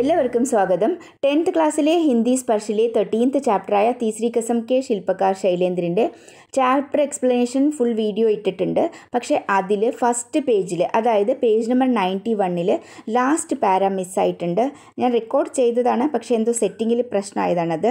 എല്ലാവർക്കും സ്വാഗതം ടെൻത്ത് ക്ലാസ്സിലെ ഹിന്ദി സ്പർശിലെ തേർട്ടീൻത്ത് ചാപ്റ്ററായ തീസരി കസം കെ ശില്പക്കാർ ശൈലേന്ദ്രൻ്റെ ചാപ്റ്റർ എക്സ്പ്ലനേഷൻ ഫുൾ വീഡിയോ ഇട്ടിട്ടുണ്ട് പക്ഷേ അതിൽ ഫസ്റ്റ് പേജിൽ അതായത് പേജ് നമ്പർ നയൻറ്റി വണ്ണിൽ ലാസ്റ്റ് പാര മിസ്സായിട്ടുണ്ട് ഞാൻ റെക്കോർഡ് ചെയ്തതാണ് പക്ഷേ എന്തോ സെറ്റിങ്ങിൽ പ്രശ്നമായതാണത്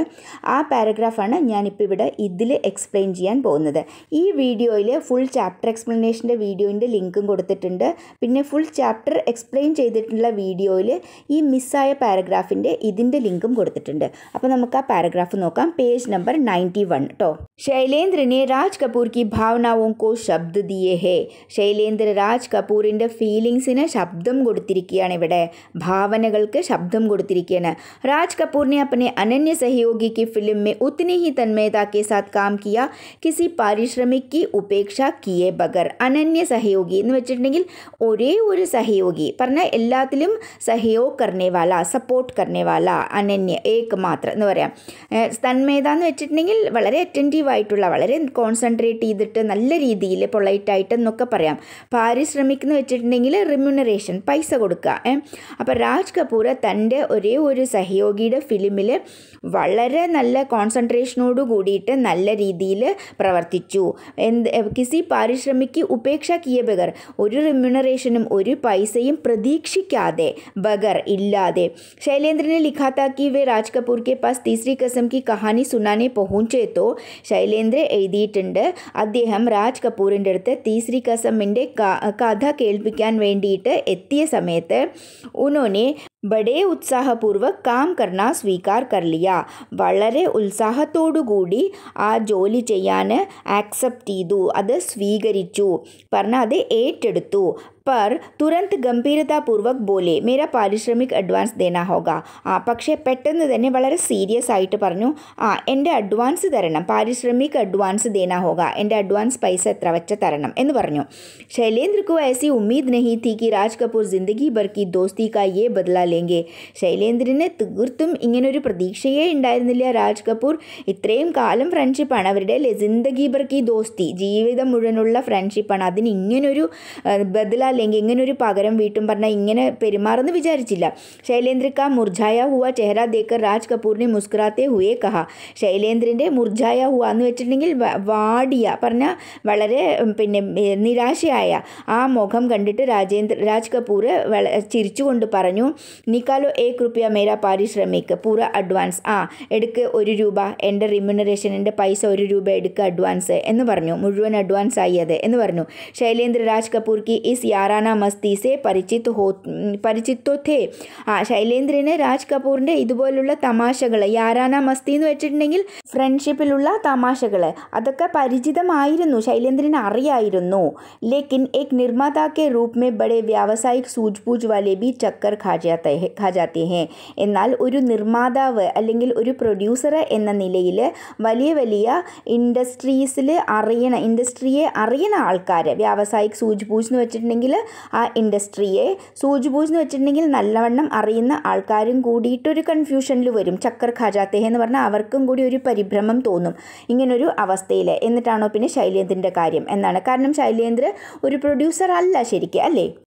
ആ പാരഗ്രാഫാണ് ഞാനിപ്പോൾ ഇവിടെ ഇതിൽ എക്സ്പ്ലെയിൻ ചെയ്യാൻ പോകുന്നത് ഈ വീഡിയോയിൽ ഫുൾ ചാപ്റ്റർ എക്സ്പ്ലനേഷൻ്റെ വീഡിയോൻ്റെ ലിങ്കും കൊടുത്തിട്ടുണ്ട് പിന്നെ ഫുൾ ചാപ്റ്റർ എക്സ്പ്ലെയിൻ ചെയ്തിട്ടുള്ള വീഡിയോയിൽ ഈ മിസ്സായ പാരഗ്രാഫിൻ്റെ ഇതിൻ്റെ ലിങ്കും കൊടുത്തിട്ടുണ്ട് അപ്പോൾ നമുക്ക് ആ പാരഗ്രാഫ് നോക്കാം പേജ് നമ്പർ നയൻറ്റി വൺ കേട്ടോ शैलेंद्र ने राज कपूर की भावनाओं को शब्द दिए हैं शैलेंद्र राज कपूरी फीलिंग शब्द को भावन शब्द को राज कपूर ने अपने अनन्य सहयोगी की फिल्म में उतनी ही तन्मयता के साथ काम किया किसी पारिश्रमिक की उपेक्षा किए बगर अनन्य सहयोगी वैचारे और सहयोगी पर सहयोग करने वाला सपोर्ट करने वाला अनन्य एकमात्र तन्मयता वाले अटंटीव ആയിട്ടുള്ള വളരെ കോൺസെൻട്രേറ്റ് ചെയ്തിട്ട് നല്ല രീതിയിൽ പൊളൈറ്റായിട്ട് എന്നൊക്കെ പറയാം പാരിശ്രമിക്കുന്ന വെച്ചിട്ടുണ്ടെങ്കിൽ റിമ്യൂണറേഷൻ പൈസ കൊടുക്കുക ഏ അപ്പോൾ രാജ് കപൂർ തൻ്റെ ഒരേ ഒരു സഹയോഗിയുടെ ഫിലിമിൽ വളരെ നല്ല കോൺസെൻട്രേഷനോട് കൂടിയിട്ട് നല്ല രീതിയിൽ പ്രവർത്തിച്ചു എന്ത് കിസി പാരിശ്രമിക്ക് ഉപേക്ഷ കിയ ബഗർ ഒരു റിമ്യൂണറേഷനും ഒരു പൈസയും പ്രതീക്ഷിക്കാതെ ബഗർ ഇല്ലാതെ ശൈലേന്ദ്രനെ ലിഖാത്താക്കി വേ രാജ് कि वे राज कपूर के पास तीसरी कसम की कहानी सुनाने पहुंचे तो ശൈലേന്ദ്ര എഴുതിയിട്ടുണ്ട് അദ്ദേഹം രാജ് കപൂറിൻ്റെ അടുത്ത് തീസ്രി കസമ്മിൻ്റെ കഥ കേൾപ്പിക്കാൻ വേണ്ടിയിട്ട് എത്തിയ സമയത്ത് ഉനോനെ ബഡേ ഉത്സാഹപൂർവ്വക് കാം കർണ സ്വീകാർ കർലിയ വളരെ ഉത്സാഹത്തോടുകൂടി ആ ജോലി ചെയ്യാൻ ആക്സെപ്റ്റ് ചെയ്തു അത് സ്വീകരിച്ചു പറഞ്ഞാൽ അത് ഏറ്റെടുത്തു पर തുരന്ത് ഗംഭീരതാപൂർവ്വം ബോലെ മേര പാരിശ്രമിക് അഡ്വാൻസ് ദേനാ ഹോഗ ആ പക്ഷേ പെട്ടെന്ന് തന്നെ വളരെ സീരിയസ് ആയിട്ട് പറഞ്ഞു ആ എൻ്റെ അഡ്വാൻസ് തരണം പാരിശ്രമിക് അഡ്വാൻസ് ദേനാ ഹോഗ എൻ്റെ അഡ്വാൻസ് പൈസ എത്ര വെച്ച തരണം എന്ന് പറഞ്ഞു ശൈലേന്ദ്രക്ക് ऐसी उम्मीद नहीं थी कि രാജ് കപൂർ ജിന്ദഗി ബർക്കി ദോസ്തി കാ യേ ബദല ലേങ്കെ ശൈലേന്ദ്രന് തീർത്തും ഇങ്ങനൊരു പ്രതീക്ഷയേ ഉണ്ടായിരുന്നില്ല രാജ് കപൂർ ഇത്രയും കാലം ഫ്രണ്ട്ഷിപ്പാണ് അവരുടെ ജിന്ദഗി ബർക്കി ദോസ്തി ജീവിതം മുഴുവനുള്ള ഫ്രണ്ട്ഷിപ്പാണ് അതിന് ഇങ്ങനൊരു ബദല അല്ലെങ്കിൽ ഒരു പകരം വീട്ടും പറഞ്ഞാൽ ഇങ്ങനെ പെരുമാറുന്നു വിചാരിച്ചില്ല ശൈലേന്ദ്രക്ക മുർജായ ഹുവ ചെഹ്റ ദേക്കർ രാജ് കപൂറിനെ മുസ്കുറാത്തെ ഹുയെ കഹ ശൈലേന്ദ്രൻ്റെ മുർജായ ഹുവ എന്ന് വെച്ചിട്ടുണ്ടെങ്കിൽ വാടിയ പറഞ്ഞാൽ വളരെ പിന്നെ നിരാശയായ ആ മുഖം കണ്ടിട്ട് രാജേന്ദ്ര രാജ് കപൂർ ചിരിച്ചുകൊണ്ട് പറഞ്ഞു നിക്കാലോ ഏ കൃപ്യ മേര പാരിശ്രമിക്ക് പൂര അഡ്വാൻസ് ആ എടുക്ക് ഒരു രൂപ എൻ്റെ റിമ്യൂണറേഷൻ എൻ്റെ പൈസ ഒരു രൂപ എടുക്കുക അഡ്വാൻസ് എന്ന് പറഞ്ഞു മുഴുവൻ അഡ്വാൻസ് ആയി അത് എന്ന് പറഞ്ഞു ശൈലേന്ദ്ര രാജ് കപൂർ കി ഇസ് യാർ ताराना मस्ती से ಪರಿಚಿತ ಹೋ ಪರಿಚಿತೋ ಥೇ ആ ശൈലേന്ദ്രന് രാജ് കപൂറിൻ്റെ ഇതുപോലുള്ള തമാശകൾ യാരാന മസ്തി എന്ന് വെച്ചിട്ടുണ്ടെങ്കിൽ ഫ്രണ്ട്ഷിപ്പിലുള്ള തമാശകൾ അതൊക്കെ പരിചിതമായിരുന്നു ശൈലേന്ദ്രന് അറിയായിരുന്നു ലേക്കിൻ എക് നിർമ്മാതാക്കെ റൂപ് മേ ബഡേ വ്യാവസായിക് സൂജ്പൂജ് വാലെ ബി ചക്കർ ഖാജാത്തെ ഖാജാത്തെ ഹേ എന്നാൽ ഒരു നിർമ്മാതാവ് അല്ലെങ്കിൽ ഒരു പ്രൊഡ്യൂസർ എന്ന നിലയിൽ വലിയ വലിയ ഇൻഡസ്ട്രീസിൽ അറിയണ ഇൻഡസ്ട്രിയെ അറിയണ ആൾക്കാർ വ്യാവസായിക് സൂജ്പൂജ് എന്ന് വെച്ചിട്ടുണ്ടെങ്കിൽ ആ ഇൻഡസ്ട്രിയെ സൂജ്ബൂജ് എന്ന് വെച്ചിട്ടുണ്ടെങ്കിൽ നല്ലവണ്ണം അറിയുന്ന ആൾക്കാരും കൂടിയിട്ടൊരു കൺഫ്യൂഷനിൽ വരും ചക്കർ ഖാജാത്തേഹ എന്ന് പറഞ്ഞാൽ അവർക്കും കൂടി ഒരു പരിഭ്രമം തോന്നും ഇങ്ങനൊരു അവസ്ഥയിൽ എന്നിട്ടാണോ പിന്നെ ശൈലേന്ദ്രൻ്റെ കാര്യം എന്നാണ് കാരണം ശൈലേന്ദ്ര ഒരു പ്രൊഡ്യൂസർ അല്ല ശരിക്കും അല്ലേ